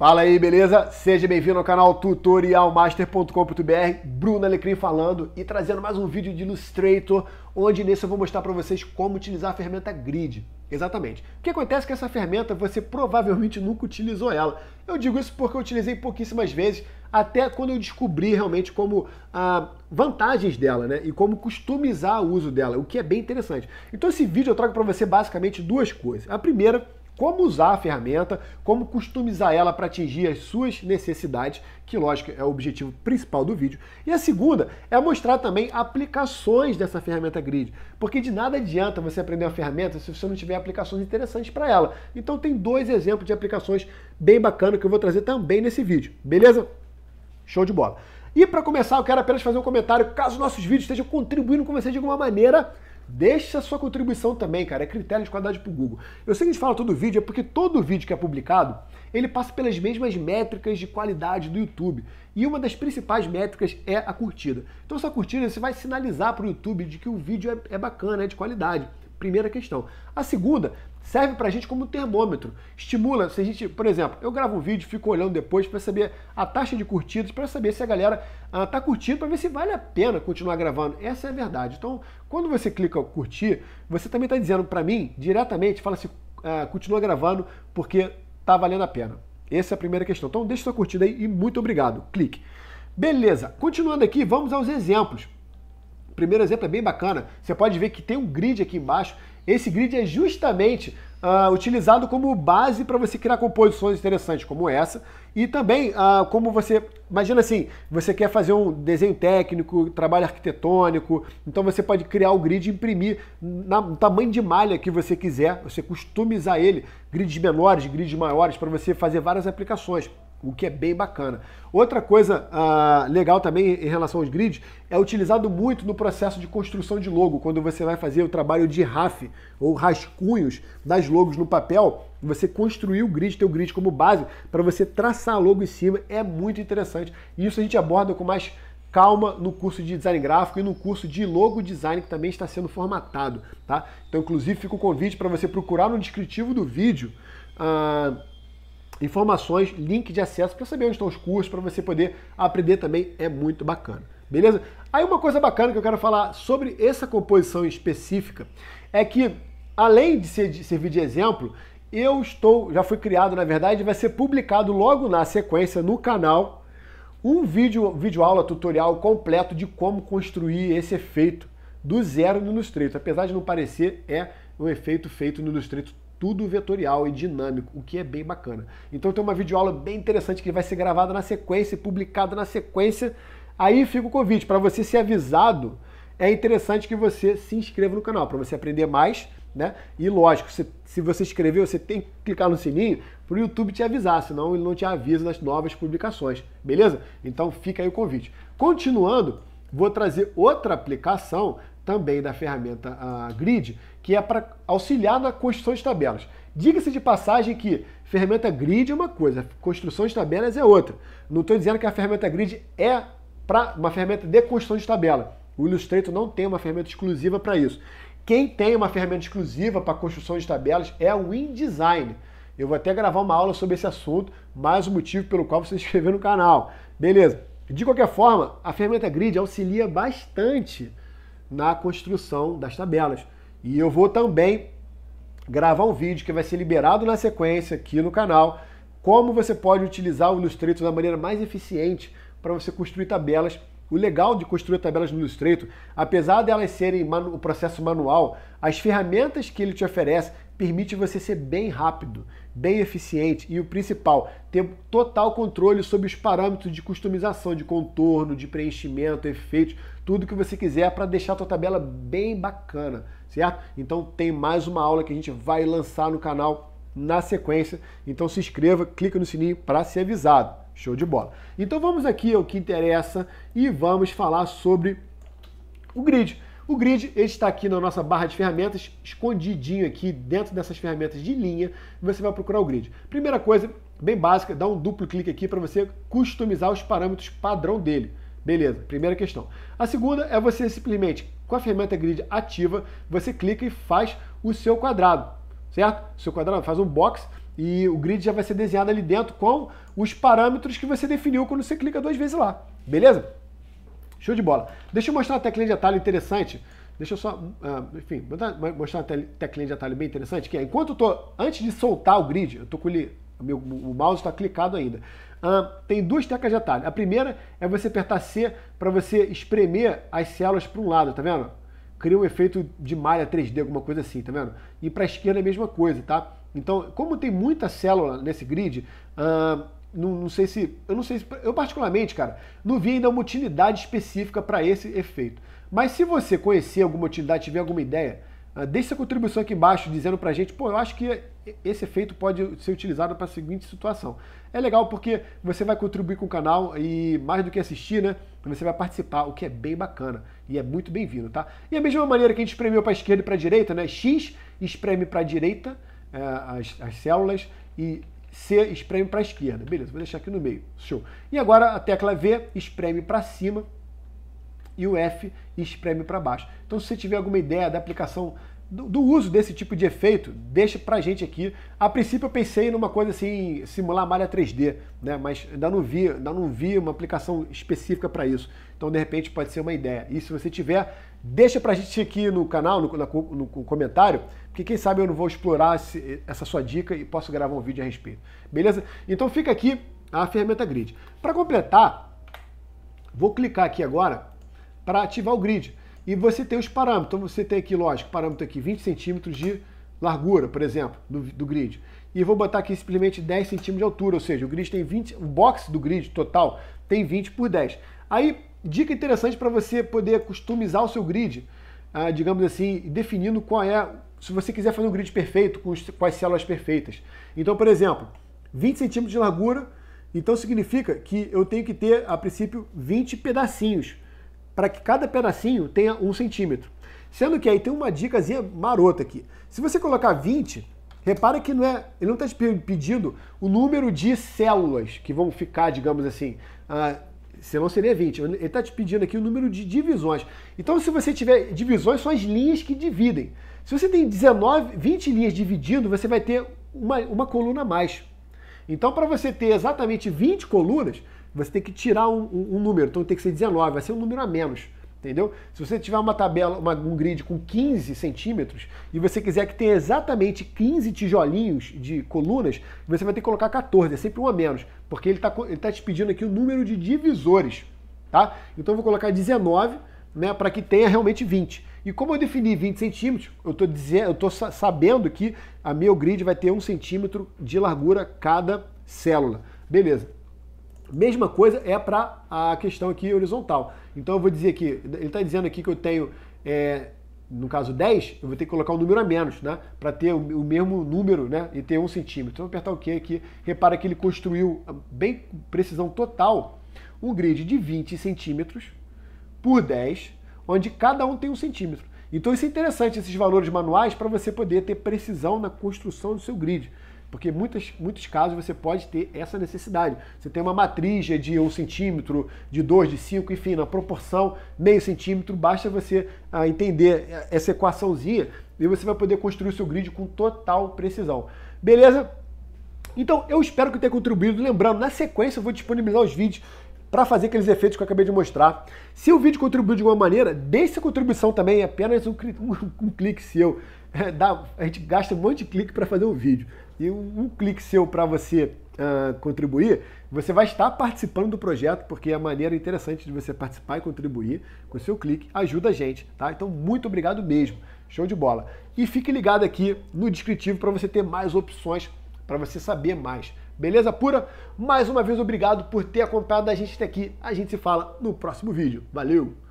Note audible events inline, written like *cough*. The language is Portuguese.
Fala aí, beleza? Seja bem-vindo ao canal tutorialmaster.com.br. Bruno Alecrim falando e trazendo mais um vídeo de Illustrator, onde nesse eu vou mostrar para vocês como utilizar a ferramenta Grid. Exatamente. O que acontece é que essa ferramenta você provavelmente nunca utilizou ela. Eu digo isso porque eu utilizei pouquíssimas vezes, até quando eu descobri realmente como ah, vantagens dela, né? E como customizar o uso dela, o que é bem interessante. Então esse vídeo eu trago para você basicamente duas coisas. A primeira como usar a ferramenta, como customizar ela para atingir as suas necessidades, que lógico é o objetivo principal do vídeo. E a segunda é mostrar também aplicações dessa ferramenta grid, porque de nada adianta você aprender uma ferramenta se você não tiver aplicações interessantes para ela. Então tem dois exemplos de aplicações bem bacana que eu vou trazer também nesse vídeo, beleza? Show de bola. E para começar, eu quero apenas fazer um comentário, caso nossos vídeos estejam contribuindo com você de alguma maneira, Deixa sua contribuição também, cara. É critério de qualidade para o Google. Eu sei que a gente fala todo vídeo, é porque todo vídeo que é publicado, ele passa pelas mesmas métricas de qualidade do YouTube. E uma das principais métricas é a curtida. Então, essa curtida você vai sinalizar para o YouTube de que o vídeo é, é bacana, é de qualidade primeira questão. A segunda serve para a gente como termômetro. Estimula, se a gente, por exemplo, eu gravo um vídeo, fico olhando depois para saber a taxa de curtidas, para saber se a galera está ah, tá curtindo, para ver se vale a pena continuar gravando. Essa é a verdade. Então, quando você clica curtir, você também está dizendo para mim diretamente, fala assim, ah, continua gravando porque tá valendo a pena. Essa é a primeira questão. Então, deixa sua curtida aí e muito obrigado. Clique. Beleza, continuando aqui, vamos aos exemplos primeiro exemplo é bem bacana. Você pode ver que tem um grid aqui embaixo. Esse grid é justamente uh, utilizado como base para você criar composições interessantes como essa. E também, uh, como você. Imagina assim, você quer fazer um desenho técnico, trabalho arquitetônico, então você pode criar o grid e imprimir na, no tamanho de malha que você quiser, você customizar ele, grids menores, grids maiores, para você fazer várias aplicações o que é bem bacana. Outra coisa uh, legal também em relação aos grids é utilizado muito no processo de construção de logo, quando você vai fazer o trabalho de RAF ou rascunhos das logos no papel, você construir o grid, ter o grid como base para você traçar a logo em cima, é muito interessante. E isso a gente aborda com mais calma no curso de design gráfico e no curso de logo design que também está sendo formatado, tá? Então, inclusive, fica o convite para você procurar no descritivo do vídeo uh, informações, link de acesso para saber onde estão os cursos, para você poder aprender também, é muito bacana. Beleza? Aí uma coisa bacana que eu quero falar sobre essa composição específica é que, além de, ser, de servir de exemplo, eu estou, já foi criado, na verdade, vai ser publicado logo na sequência no canal um vídeo, vídeo aula tutorial completo de como construir esse efeito do zero no Illustrator. Apesar de não parecer, é um efeito feito no Illustrator tudo vetorial e dinâmico, o que é bem bacana. Então tem uma videoaula bem interessante que vai ser gravada na sequência e publicada na sequência. Aí fica o convite para você ser avisado. É interessante que você se inscreva no canal para você aprender mais, né? E lógico, se, se você inscrever, você tem que clicar no sininho para o YouTube te avisar, senão ele não te avisa das novas publicações, beleza? Então fica aí o convite. Continuando, vou trazer outra aplicação também da ferramenta Grid, que é para auxiliar na construção de tabelas. Diga-se de passagem que ferramenta grid é uma coisa, construção de tabelas é outra. Não estou dizendo que a ferramenta grid é para uma ferramenta de construção de tabela. O Illustrator não tem uma ferramenta exclusiva para isso. Quem tem uma ferramenta exclusiva para construção de tabelas é o InDesign. Eu vou até gravar uma aula sobre esse assunto, mais o motivo pelo qual você se *laughs* inscreveu no canal. Beleza? De qualquer forma, a ferramenta grid auxilia bastante na construção das tabelas. E eu vou também gravar um vídeo que vai ser liberado na sequência aqui no canal, como você pode utilizar o Illustrator da maneira mais eficiente para você construir tabelas. O legal de construir tabelas no Illustrator, apesar delas serem o processo manual, as ferramentas que ele te oferece permite você ser bem rápido, bem eficiente e o principal, ter total controle sobre os parâmetros de customização, de contorno, de preenchimento, efeitos, tudo que você quiser para deixar a tua tabela bem bacana, certo? Então tem mais uma aula que a gente vai lançar no canal na sequência. Então se inscreva, clica no sininho para ser avisado. Show de bola. Então vamos aqui ao que interessa e vamos falar sobre o grid. O grid está aqui na nossa barra de ferramentas, escondidinho aqui dentro dessas ferramentas de linha, você vai procurar o grid. Primeira coisa, bem básica, dá um duplo clique aqui para você customizar os parâmetros padrão dele. Beleza, primeira questão. A segunda é você simplesmente, com a ferramenta grid ativa, você clica e faz o seu quadrado, certo? O seu quadrado faz um box e o grid já vai ser desenhado ali dentro com os parâmetros que você definiu quando você clica duas vezes lá. Beleza? Show de bola. Deixa eu mostrar uma teclinha de atalho interessante. Deixa eu só, uh, enfim, mostrar uma teclinha de atalho bem interessante, que é, enquanto eu tô, antes de soltar o grid, eu tô com ele, meu, o mouse está clicado ainda. Uh, tem duas teclas de atalho. A primeira é você apertar C para você espremer as células para um lado, tá vendo? Cria um efeito de malha 3D, alguma coisa assim, tá vendo? E para a esquerda é a mesma coisa, tá? Então, como tem muita célula nesse grid, uh, não, não, sei se. Eu não sei se, Eu, particularmente, cara, não vi ainda uma utilidade específica para esse efeito. Mas se você conhecer alguma utilidade, tiver alguma ideia, ah, deixe sua contribuição aqui embaixo dizendo pra gente, pô, eu acho que esse efeito pode ser utilizado para a seguinte situação. É legal porque você vai contribuir com o canal e mais do que assistir, né? Você vai participar, o que é bem bacana e é muito bem-vindo, tá? E a mesma maneira que a gente espremeu para esquerda e para direita, né? X espreme para direita é, as, as células e C espreme para a esquerda. Beleza, vou deixar aqui no meio. Show. E agora a tecla V espreme para cima e o F espreme para baixo. Então se você tiver alguma ideia da aplicação do, do uso desse tipo de efeito, deixa a gente aqui. A princípio eu pensei numa coisa assim, simular malha 3D, né? Mas ainda não vi, ainda não vi uma aplicação específica para isso. Então de repente pode ser uma ideia. E se você tiver Deixa pra gente aqui no canal, no, na, no comentário, porque quem sabe eu não vou explorar esse, essa sua dica e posso gravar um vídeo a respeito. Beleza? Então fica aqui a ferramenta grid. Para completar, vou clicar aqui agora para ativar o grid. E você tem os parâmetros. Então você tem aqui, lógico, parâmetro aqui 20 centímetros de largura, por exemplo, do, do grid. E vou botar aqui simplesmente 10 centímetros de altura, ou seja, o grid tem 20, o box do grid total tem 20 por 10. Aí Dica interessante para você poder customizar o seu grid, ah, digamos assim, definindo qual é, se você quiser fazer um grid perfeito, com, os, as células perfeitas. Então, por exemplo, 20 centímetros de largura, então significa que eu tenho que ter, a princípio, 20 pedacinhos, para que cada pedacinho tenha um centímetro. Sendo que aí tem uma dicasinha marota aqui. Se você colocar 20, repara que não é, ele não está te pedindo o número de células que vão ficar, digamos assim, ah, senão seria 20. Ele está te pedindo aqui o número de divisões. Então, se você tiver divisões, são as linhas que dividem. Se você tem 19, 20 linhas dividindo, você vai ter uma, uma coluna a mais. Então, para você ter exatamente 20 colunas, você tem que tirar um, um, um, número. Então, tem que ser 19, vai ser um número a menos. Entendeu? Se você tiver uma tabela, uma, um grid com 15 centímetros e você quiser que tenha exatamente 15 tijolinhos de colunas, você vai ter que colocar 14, é sempre um a menos porque ele está ele tá te pedindo aqui o número de divisores, tá? Então eu vou colocar 19, né, para que tenha realmente 20. E como eu defini 20 centímetros, eu estou dizendo, eu tô sabendo que a meu grid vai ter um centímetro de largura cada célula. Beleza. Mesma coisa é para a questão aqui horizontal. Então eu vou dizer aqui, ele está dizendo aqui que eu tenho é, no caso 10, eu vou ter que colocar um número a menos, né? Para ter o, mesmo número, né? E ter um centímetro. Então, vou apertar o que aqui. Repara que ele construiu, ah, bem precisão total, um grid de 20 centímetros por 10, onde cada um tem um centímetro. Então, isso é interessante, esses valores manuais, para você poder ter precisão na construção do seu grid. Porque muitos, muitos casos você pode ter essa necessidade. Você tem uma matriz de 1 um centímetro, de 2, de 5, enfim, na proporção meio centímetro, basta você ah, entender essa equaçãozinha e você vai poder construir o seu grid com total precisão. Beleza? Então, eu espero que tenha contribuído. Lembrando, na sequência eu vou disponibilizar os vídeos para fazer aqueles efeitos que eu acabei de mostrar. Se o vídeo contribuiu de alguma maneira, deixe sua contribuição também, é apenas um, *laughs* um, um clique seu. É, dá, a gente gasta um monte de clique para fazer um vídeo e um clique seu para você uh, contribuir, você vai estar participando do projeto, porque é a maneira interessante de você participar e contribuir com seu clique ajuda a gente, tá? Então, muito obrigado mesmo. Show de bola. E fique ligado aqui no descritivo para você ter mais opções, para você saber mais. Beleza pura? Mais uma vez, obrigado por ter acompanhado a gente até aqui. A gente se fala no próximo vídeo. Valeu!